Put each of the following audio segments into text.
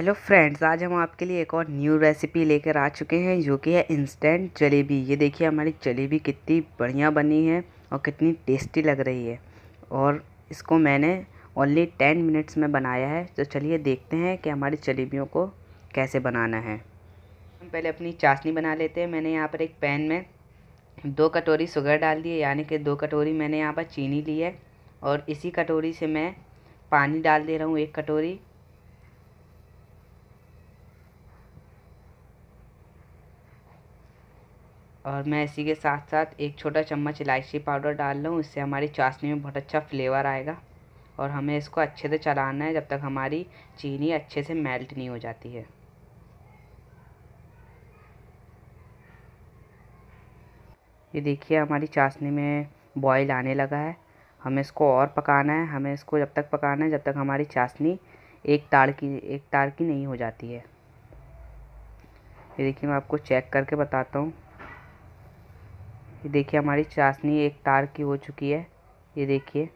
hello friends आज हम आपके लिए एक और न्यू रेसिपी लेकर आ चुके हैं जो कि है इंस्टेंट जलेबी ये देखिए हमारी जलेबी कितनी बढ़िया बनी है और कितनी टेस्टी लग रही है और इसको मैंने ओनली टेन मिनट्स में बनाया है तो चलिए देखते हैं कि हमारी जलेबियों को कैसे बनाना है हम पहले अपनी चाशनी बना लेते हैं मैंने यहाँ पर एक पैन में दो कटोरी शुगर डाल दी है यानी कि दो कटोरी मैंने यहाँ पर चीनी ली है और इसी कटोरी से मैं पानी डाल दे रहा हूँ एक कटोरी और मैं इसी के साथ साथ एक छोटा चम्मच इलायची पाउडर डाल लूँ इससे हमारी चाशनी में बहुत अच्छा फ्लेवर आएगा और हमें इसको अच्छे से चलाना है जब तक हमारी चीनी अच्छे से मेल्ट नहीं हो जाती है ये देखिए हमारी चाशनी में बॉईल आने लगा है हमें इसको और पकाना है हमें इसको जब तक पकाना है जब तक हमारी चाशनी एक तार की एक तार की नहीं हो जाती है ये देखिए मैं आपको चेक करके बताता हूँ ये देखिए हमारी चाशनी एक तार की हो चुकी है ये देखिए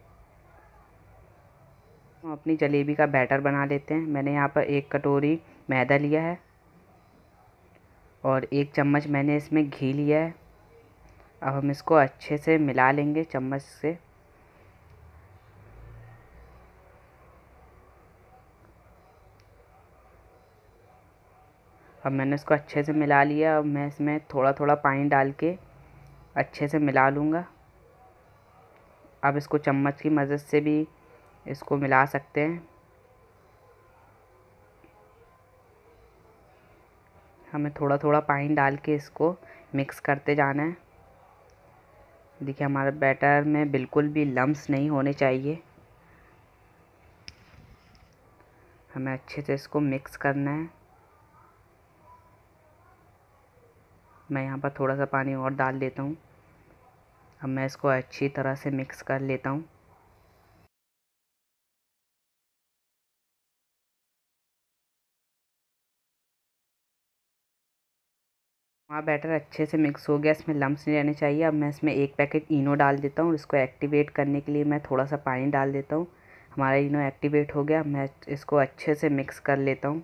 हम अपनी जलेबी का बैटर बना लेते हैं मैंने यहाँ पर एक कटोरी मैदा लिया है और एक चम्मच मैंने इसमें घी लिया है अब हम इसको अच्छे से मिला लेंगे चम्मच से अब मैंने इसको अच्छे से मिला लिया अब मैं इसमें थोड़ा थोड़ा पानी डाल के अच्छे से मिला लूँगा आप इसको चम्मच की मदद से भी इसको मिला सकते हैं हमें थोड़ा थोड़ा पानी डाल के इसको मिक्स करते जाना है देखिए हमारे बैटर में बिल्कुल भी लम्स नहीं होने चाहिए हमें अच्छे से इसको मिक्स करना है मैं यहाँ पर थोड़ा सा पानी और डाल देता हूँ अब मैं इसको अच्छी तरह से मिक्स कर लेता हूँ वहाँ बैटर अच्छे से मिक्स हो गया इसमें लम्स नहीं रहने चाहिए अब मैं इसमें एक पैकेट इनो डाल देता हूँ इसको एक्टिवेट करने के लिए मैं थोड़ा सा पानी डाल देता हूँ हमारा इनो एक्टिवेट हो गया मैं इसको अच्छे से मिक्स कर लेता हूँ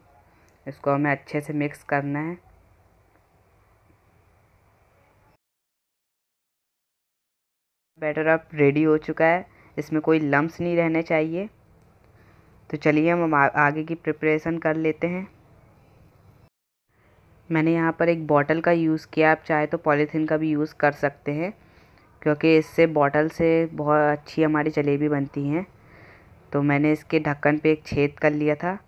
इसको हमें अच्छे से मिक्स करना है बैटर अब रेडी हो चुका है इसमें कोई लम्स नहीं रहने चाहिए तो चलिए हम आगे की प्रिपरेशन कर लेते हैं मैंने यहाँ पर एक बॉटल का यूज़ किया आप चाहे तो पॉलीथीन का भी यूज़ कर सकते हैं क्योंकि इससे बॉटल से बहुत अच्छी हमारी जलेबी बनती हैं तो मैंने इसके ढक्कन पे एक छेद कर लिया था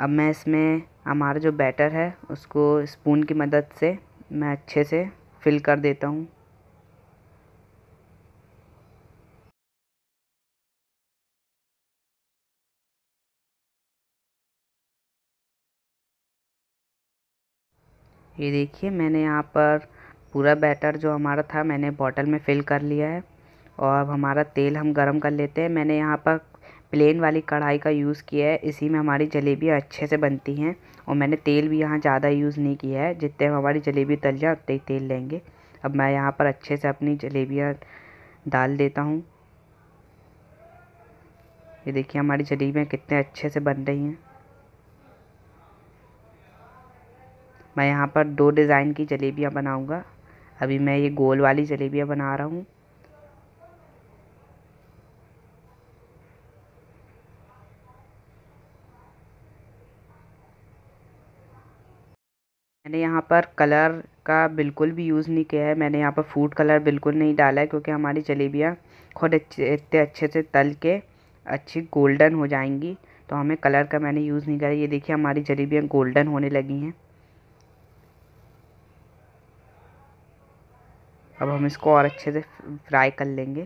अब मैं इसमें हमारा जो बैटर है उसको स्पून की मदद से मैं अच्छे से फिल कर देता हूँ ये देखिए मैंने यहाँ पर पूरा बैटर जो हमारा था मैंने बॉटल में फ़िल कर लिया है और अब हमारा तेल हम गरम कर लेते हैं मैंने यहाँ पर प्लेन वाली कढ़ाई का यूज़ किया है इसी में हमारी जलेबियाँ अच्छे से बनती हैं और मैंने तेल भी यहाँ ज़्यादा यूज़ नहीं किया है जितने हमारी जलेबी तल जाए उतने ही तेल लेंगे अब मैं यहाँ पर अच्छे से अपनी जलेबियाँ डाल देता हूँ ये देखिए हमारी जलेबियाँ कितने अच्छे से बन रही हैं मैं यहाँ पर दो डिज़ाइन की जलेबियाँ बनाऊँगा अभी मैं ये गोल वाली जलेबियाँ बना रहा हूँ मैंने यहाँ पर कलर का बिल्कुल भी यूज़ नहीं किया है मैंने यहाँ पर फूड कलर बिल्कुल नहीं डाला है क्योंकि हमारी जलेबियाँ खुद अच्छे इतने अच्छे से तल के अच्छी गोल्डन हो जाएंगी तो हमें कलर का मैंने यूज़ नहीं करा ये देखिए हमारी जलेबियाँ गोल्डन होने लगी हैं अब हम इसको और अच्छे से फ्राई कर लेंगे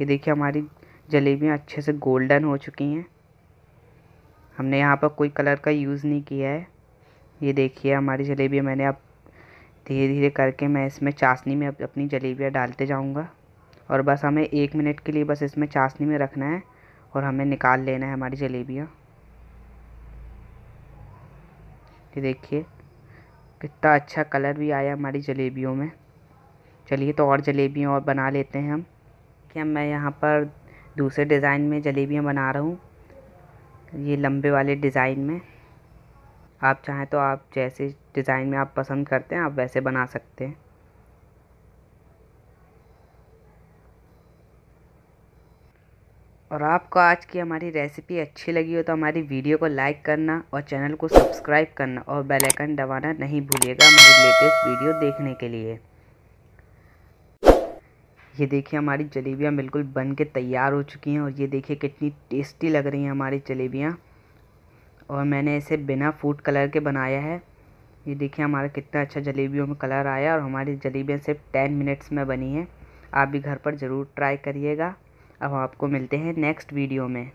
ये देखिए हमारी जलेबियाँ अच्छे से गोल्डन हो चुकी हैं हमने यहाँ पर कोई कलर का यूज़ नहीं किया है ये देखिए हमारी जलेबियाँ मैंने अब धीरे धीरे करके मैं इसमें चाशनी में अपनी जलेबियाँ डालते जाऊँगा और बस हमें एक मिनट के लिए बस इसमें चाशनी में रखना है और हमें निकाल लेना है हमारी जलेबियाँ ये देखिए कितना अच्छा कलर भी आया हमारी जलेबियों में चलिए तो और जलेबियाँ और बना लेते हैं हम क्या मैं यहाँ पर दूसरे डिज़ाइन में जलेबियाँ बना रहा हूँ ये लंबे वाले डिज़ाइन में आप चाहें तो आप जैसे डिज़ाइन में आप पसंद करते हैं आप वैसे बना सकते हैं और आपको आज की हमारी रेसिपी अच्छी लगी हो तो हमारी वीडियो को लाइक करना और चैनल को सब्सक्राइब करना और बेल आइकन दबाना नहीं भूलिएगा हमारी लेटेस्ट वीडियो देखने के लिए ये देखिए हमारी जलेबियाँ बिल्कुल बन के तैयार हो चुकी हैं और ये देखिए कितनी टेस्टी लग रही हैं हमारी जलेबियाँ और मैंने इसे बिना फूड कलर के बनाया है ये देखिए हमारा कितना अच्छा जलेबियों में कलर आया और हमारी जलेबियाँ सिर्फ टेन मिनट्स में बनी है आप भी घर पर ज़रूर ट्राई करिएगा अब आपको मिलते हैं नेक्स्ट वीडियो में